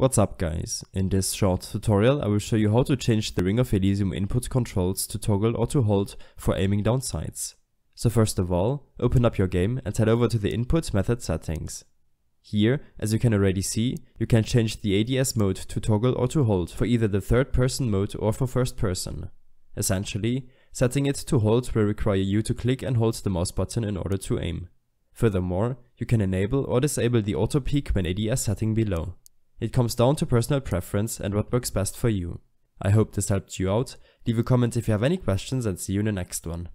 What's up guys, in this short tutorial I will show you how to change the Ring of Elysium input controls to toggle or to hold for aiming down sights. So first of all, open up your game and head over to the input method settings. Here, as you can already see, you can change the ADS mode to toggle or to hold for either the third person mode or for first person. Essentially, setting it to hold will require you to click and hold the mouse button in order to aim. Furthermore, you can enable or disable the auto peak when ADS setting below. It comes down to personal preference and what works best for you. I hope this helped you out. Leave a comment if you have any questions and see you in the next one.